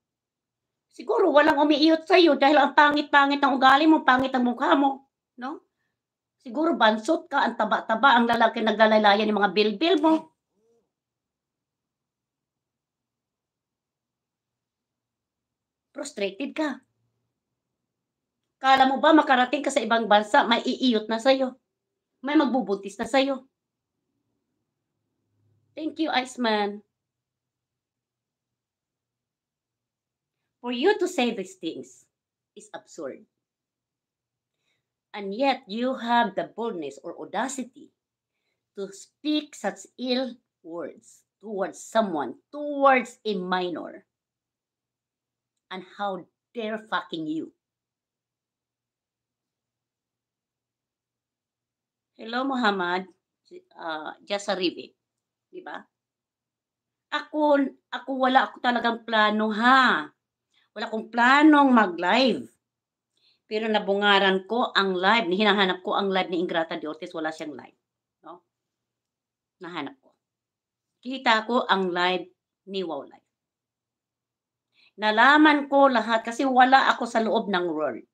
siguro walang umiiyot sa iyo dahil ang pangit-pangit ng ugali mo, pangit ang mukha mo, no? Siguro bansot ka, ang taba-taba ang lalaki naglalalayan ng mga bilbil mo. Frustrated ka. Kala mo ba makarating ka sa ibang bansa, may iiyot na sa'yo. May magbubuntis na sa'yo. Thank you, Iceman. For you to say these things is absurd. And yet you have the boldness or audacity to speak such ill words towards someone, towards a minor. And how dare fucking you. Hello, Muhammad. Uh, just a rivet. Diba? Ako, ako wala ako talagang plano, ha? Wala kong planong mag-live. Pero nabungaran ko ang live. Hinahanap ko ang live ni Ingrata de Ortiz. Wala siyang live. No? Nahanap ko. Kita ko ang live ni Wow Live. Nalaman ko lahat kasi wala ako sa loob ng world.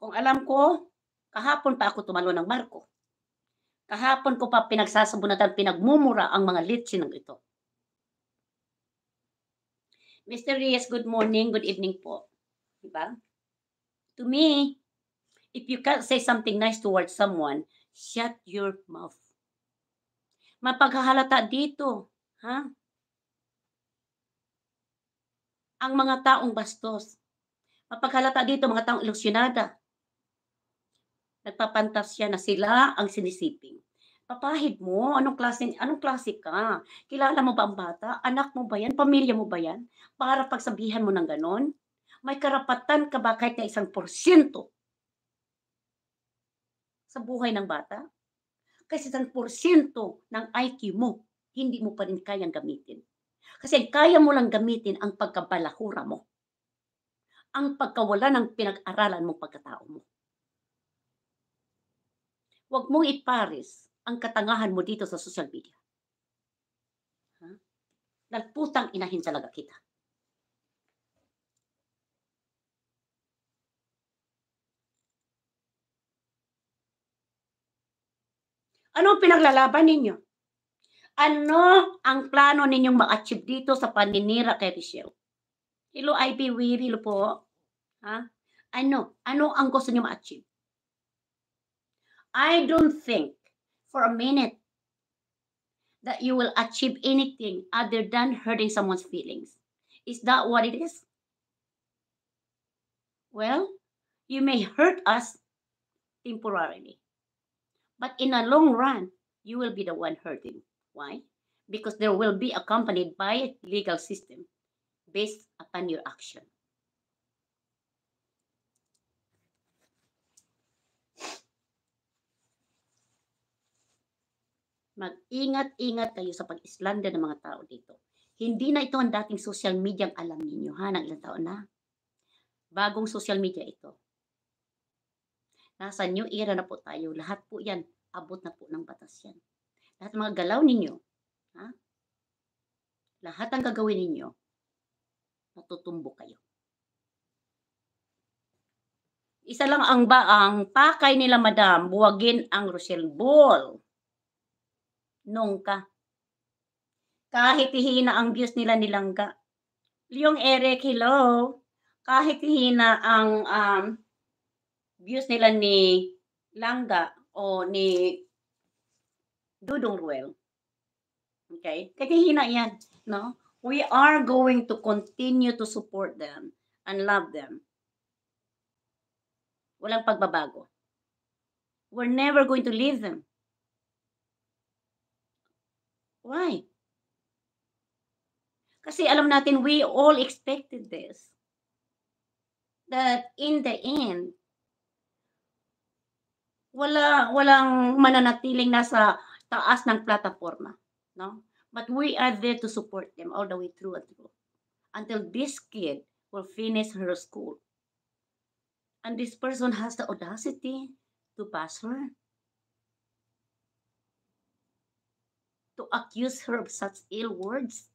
Kung alam ko, kahapon pa ako tumalo ng barko. Kahapon ko pa pinagsasabunutan, pinagmumura ang mga ng ito. Mr. Reyes, good morning, good evening po. Diba? To me, if you can't say something nice towards someone, shut your mouth. Mapaghahalata dito, ha? Ang mga taong bastos. Mapaghalata dito, mga taong ilusyonada. Nagpapantasya na sila ang sinisiping. Papahid mo, anong klase, anong klase ka? Kilala mo ba ang bata? Anak mo ba yan? Pamilya mo ba yan? Para pagsabihan mo ng ganon? May karapatan ka ba kahit na isang porsyento sa buhay ng bata? Kasi isang porsyento ng IQ mo, hindi mo pa rin kayang gamitin. Kasi kaya mo lang gamitin ang pagkabalahura mo. Ang pagkawala ng pinag-aralan mo pagkatao mo. Huwag mong iparis ang katangahan mo dito sa social media. Ha? Dahil inahin talaga kita. Ano pinaglalaban ninyo? Ano ang plano ninyong ma-achieve dito sa paninira kay Richelle? Hello, IB Weary, hello po. Ha? Ano? Ano ang gusto ninyong ma-achieve? I don't think for a minute that you will achieve anything other than hurting someone's feelings. Is that what it is? Well, you may hurt us temporarily, but in a long run, you will be the one hurting. Why? Because there will be accompanied by a legal system based upon your action. Mag-ingat-ingat kayo sa pag-islanda ng mga tao dito. Hindi na ito ang dating social media ang alam ninyo ha, ng ilang taon na. Bagong social media ito. Nasa new era na po tayo. Lahat po yan, abot na po ng batas yan. Lahat ng mga galaw ninyo, ha? lahat ang gagawin ninyo, matutumbo kayo. Isa lang ang ba ang pakay nila, madam, buwagin ang Rochelle Ball nungka. Kahit hihina ang views nila ni nilangga. Yung Eric, hello. Kahit hihina ang um, views nila ni Langga o ni Dudong Ruel. Okay? Kahit hihina yan. No? We are going to continue to support them and love them. Walang pagbabago. We're never going to leave them. Why? Kasi alam natin, we all expected this. That in the end, wala walang mananatiling nasa taas ng plataforma, no? But we are there to support them all the way through and through until this kid will finish her school. And this person has the audacity to pass her. to accuse her of such ill words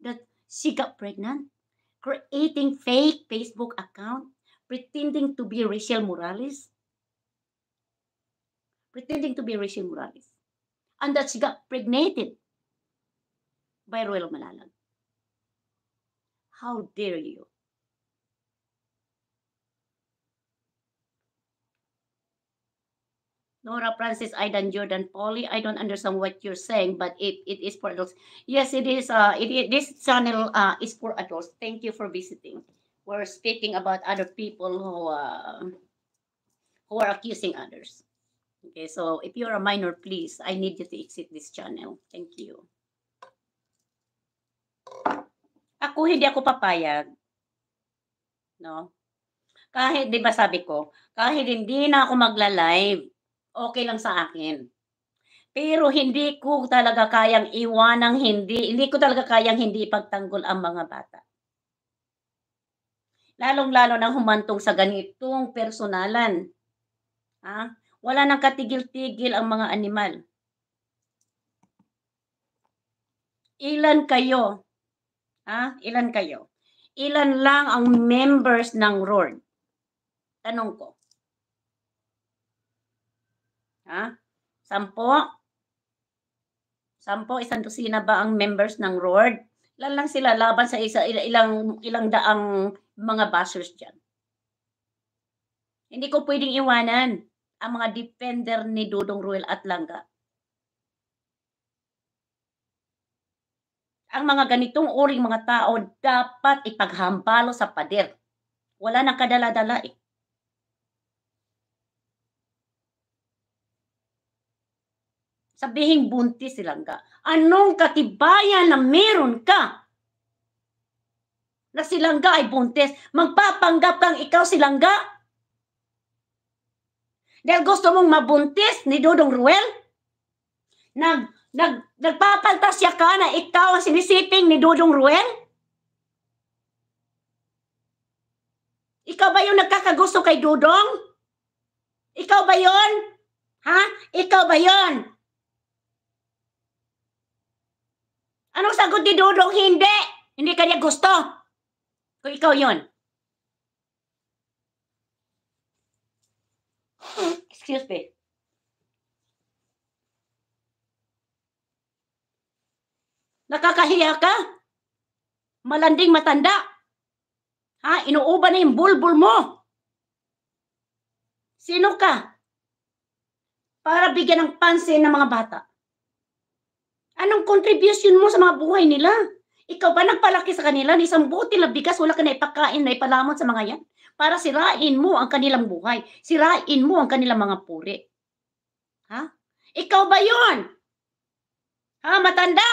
that she got pregnant, creating fake Facebook account, pretending to be Rachel Morales, pretending to be Rachel Morales, and that she got pregnant by Royal Malalan. How dare you? Nora Francis, Aidan Jordan, Polly, I don't understand what you're saying, but it, it is for adults. Yes, it is. Uh, it, it this channel uh, is for adults. Thank you for visiting. We're speaking about other people who uh, who are accusing others. Okay, so if you're a minor, please, I need you to exit this channel. Thank you. Ako hindi ako papayag. No? Kahit, di ba sabi ko, kahit hindi na ako magla-live, okay lang sa akin. Pero hindi ko talaga kayang iwanang hindi, hindi ko talaga kayang hindi pagtanggol ang mga bata. Lalong-lalo nang humantong sa ganitong personalan. Ha? Wala nang katigil-tigil ang mga animal. Ilan kayo? Ha? Ilan kayo? Ilan lang ang members ng Lord? Tanong ko. Ha? Sampo? Sampo, isang dosina ba ang members ng Lord? Ilan lang sila laban sa isa, ilang, ilang daang mga bashers dyan. Hindi ko pwedeng iwanan ang mga defender ni Dudong Ruel at Langga. Ang mga ganitong uring mga tao dapat ipaghampalo sa pader. Wala nang kadala-dala eh. Sabihin buntis silang ka. Anong katibayan na meron ka? Na silangga ay buntis. Magpapanggap kang ikaw silangga? Dahil gusto mong mabuntis ni Dudong Ruel? Nag, nag, nagpapantasya ka na ikaw ang sinisiping ni Dudong Ruel? Ikaw ba yung nagkakagusto kay Dudong? Ikaw ba yon? Ha? Ikaw ba yon? Anong sagot ni Dudong? Hindi! Hindi kanya gusto. Kung ikaw yon. Excuse me. Nakakahiya ka? Malanding matanda? Ha? Inuuban na yung bulbul mo. Sino ka? Para bigyan ng pansin ng mga bata. Anong contribution mo sa mga buhay nila? Ikaw ba nagpalaki sa kanila ng isang buti na bigas, wala ka na ipakain na ipalamon sa mga yan? Para sirain mo ang kanilang buhay. Sirain mo ang kanilang mga puri. Ha? Ikaw ba yon? Ha, matanda?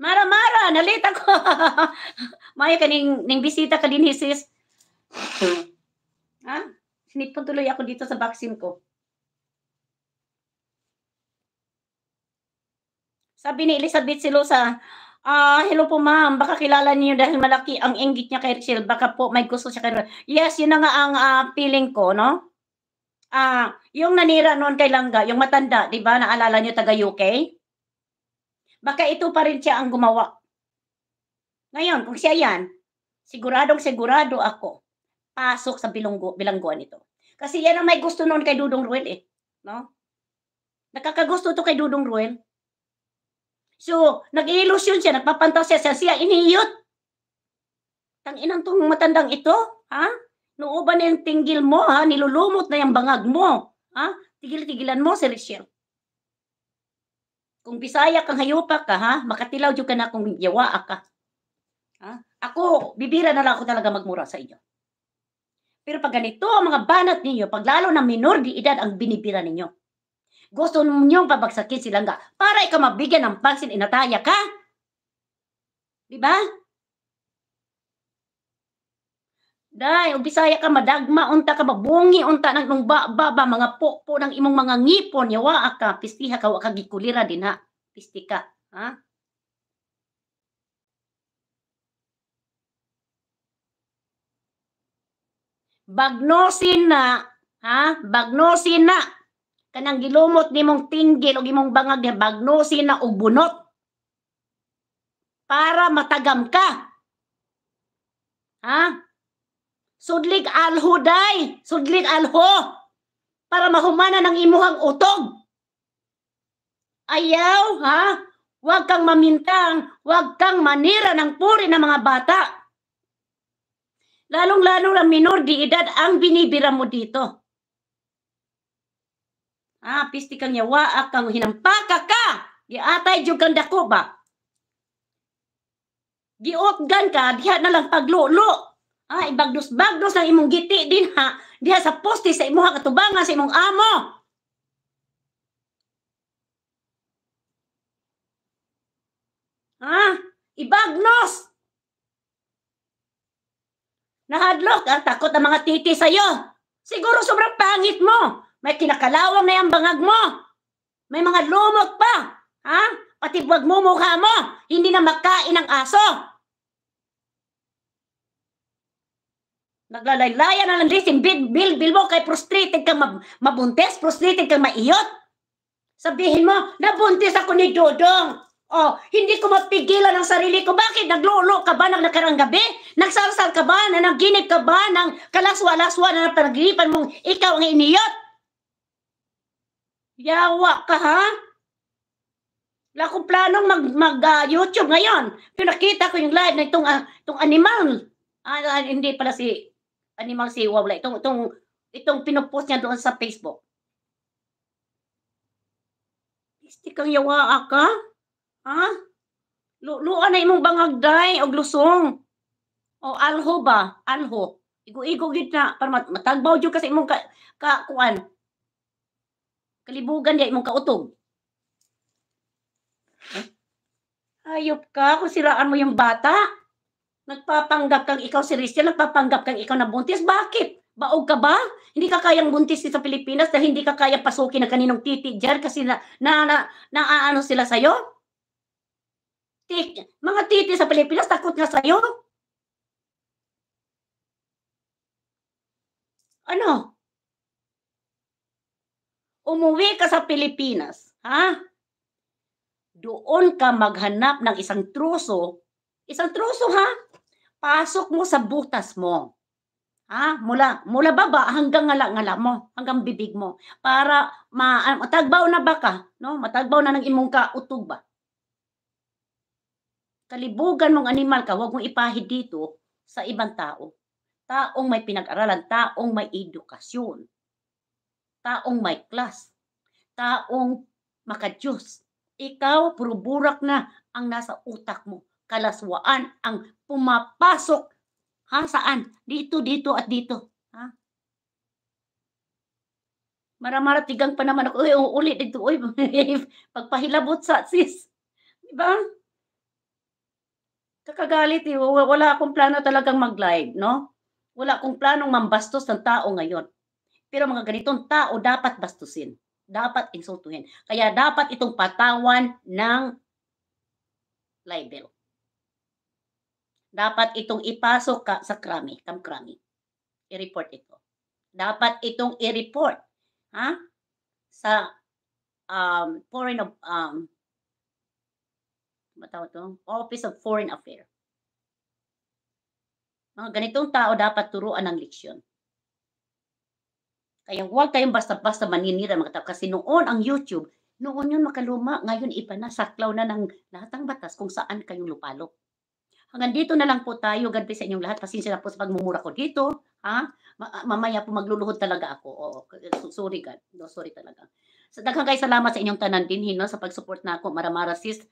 Mara-mara, nalita ko. (laughs) Maya ka ning, ning bisita ka din, sis. (laughs) ha? Sinipon tuloy ako dito sa vaccine ko. Sabi ni Elizabeth Silosa, Ah, uh, hello po ma'am. Baka kilala niyo dahil malaki ang inggit niya kay Rachel. Baka po may gusto siya kay Rachel. Yes, yun na nga ang uh, feeling ko, no? Ah, uh, yung nanira noon kay Langga, yung matanda, 'di ba? Naalala niyo taga UK? Baka ito pa rin siya ang gumawa. Ngayon, kung siya 'yan, siguradong sigurado ako pasok sa bilonggo, bilangguan ito. Kasi yan ang may gusto noon kay Dudong Ruel eh, no? Nakakagusto to kay Dudong Ruel. So, nag illusion siya, nagpapantasya siya, siya iniyot. inang tong matandang ito, ha? Nuuban na yung tingil mo, ha? Nilulumot na yung bangag mo, ha? Tigil-tigilan mo si Richelle. Kung bisaya kang hayupa ka, ha? Makatilaw dyan ka na kung yawa ka. Ha? Ako, bibira na lang ako talaga magmura sa inyo. Pero pag ganito ang mga banat ninyo, pag lalo na minor di edad ang binibira ninyo, gusto niyong pabagsakin sila nga para ikaw mabigyan ng pansin inataya ka. Di ba? Day, ubisaya ka madagma, unta ka mabungi, unta ng nung baba mga popo ng imong mga ngipon, yawa ka, pistiha ka, waka gikulira din ha. Pisti ka, ha? Bagnosin na, ha? Bagnosin na kanang gilumot nimong tinggil o imong bangag bagnusin na og bunot para matagam ka. Ha? Sudlig alho day, sudlig alho para mahumana ng imuhang utog. Ayaw, ha? Huwag kang mamintang, huwag kang manira ng puri ng mga bata. Lalong-lalo ang minor di edad ang binibira mo dito. Ah, pisti kang yawa kang hinampaka ka. Giatay jud kang dako ba? Giotgan ka diha na lang paglulo. Ah, ibagdos-bagdos ang imong giti din ha. Diha sa poste sa imong katubangan sa imong amo. Ah, ibagnos. Nahadlok ang takot ang mga titi sa'yo. Siguro sobrang pangit mo. May kinakalawang na yung bangag mo. May mga lumot pa. Ha? Pati wag mo mukha mo. Hindi na makain ng aso. Naglalaylayan na lang din. Bil, bil mo kay frustrated kang mab mabuntis, frustrated kang maiyot. Sabihin mo, nabuntis ako ni Dodong. Oh, hindi ko mapigilan ang sarili ko. Bakit? Naglolo ka ba ng nakarang gabi? Nagsarsal ka ba? Na naginip ka ba ng kalaswa-laswa na napanagipan mong ikaw ang iniyot? Yawa ka ha? Wala akong planong mag, mag uh, YouTube ngayon. Pinakita ko yung live na itong, uh, itong animal. Ah, uh, hindi pala si animal si Wawla. Itong, itong, itong pinupost niya doon sa Facebook. Isti kang yawa ka? Ha? Luan na imong bangagday o lusong. O alho ba? Alho. Igo-igo na para matagbaw jud kasi imong ka, ka kuan Kalibugan di mong kautog. Ayop ka, kung siraan mo yung bata. Nagpapanggap kang ikaw si Christian, nagpapanggap kang ikaw na buntis. Bakit? Baog ka ba? Hindi ka kayang buntis sa Pilipinas dahil hindi ka kaya pasukin ng kaninong titi dyan kasi na, na, na, na ano sila sa'yo? Tik, mga titi sa Pilipinas, takot nga sa'yo. Ano? umuwi ka sa Pilipinas, ha? Doon ka maghanap ng isang truso, isang truso ha? Pasok mo sa butas mo. Ha? Mula, mula baba hanggang ngala-ngala mo, hanggang bibig mo. Para ma, ah, matagbaw na ba ka? No? Matagbaw na ng imong ka, utog ba? Kalibugan mong animal ka, huwag mong ipahid dito sa ibang tao. Taong may pinag-aralan, taong may edukasyon taong may class, taong makadyos. Ikaw, puro burak na ang nasa utak mo. Kalaswaan ang pumapasok. Ha? Saan? Dito, dito, at dito. Ha? Maramatigang pa naman ako. Uy, uulit dito. Uy, (laughs) pagpahilabot sa sis. Diba? Kakagalit eh. Wala akong plano talagang mag-live, no? Wala akong planong mambastos ng tao ngayon. Pero mga ganitong tao dapat bastusin. Dapat insultuhin. Kaya dapat itong patawan ng libel. Dapat itong ipasok ka sa krami, kamkrami. I-report ito. Dapat itong i-report ha? sa um, foreign of um, matawag ano to? Office of Foreign Affairs. Mga ganitong tao dapat turuan ng leksyon. Kaya huwag kayong basta-basta maninira mga tao. Kasi noon ang YouTube, noon yun makaluma, ngayon iba na, saklaw na ng lahat ng batas kung saan kayong lupalop. Hanggang dito na lang po tayo. God bless sa inyong lahat. Pasensya na po sa pagmumura ko dito. Ha? Ah, mamaya po magluluhod talaga ako. Oo, sorry God. No, sorry talaga. Sa so, daghang kay salamat sa inyong tanan din hino sa pag-support na ako. Maramara sis.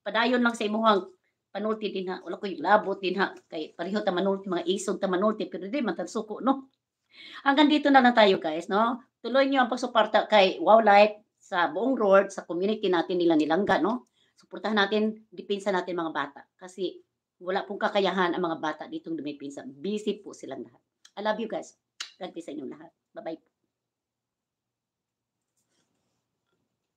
Padayon lang sa imuhang panulti din ha. Wala ko yung labot din ha. Kay pareho ta manulti mga isog ta manulti pero di man no. Hanggang dito na lang tayo guys, no? Tuloy niyo ang pagsuporta kay Wow Life sa buong road, sa community natin nila Nilangga, no? Suportahan natin, dipinsa natin mga bata. Kasi wala pong kakayahan ang mga bata ditong dumipinsa. Busy po silang lahat. I love you guys. God bless sa inyong lahat. Bye-bye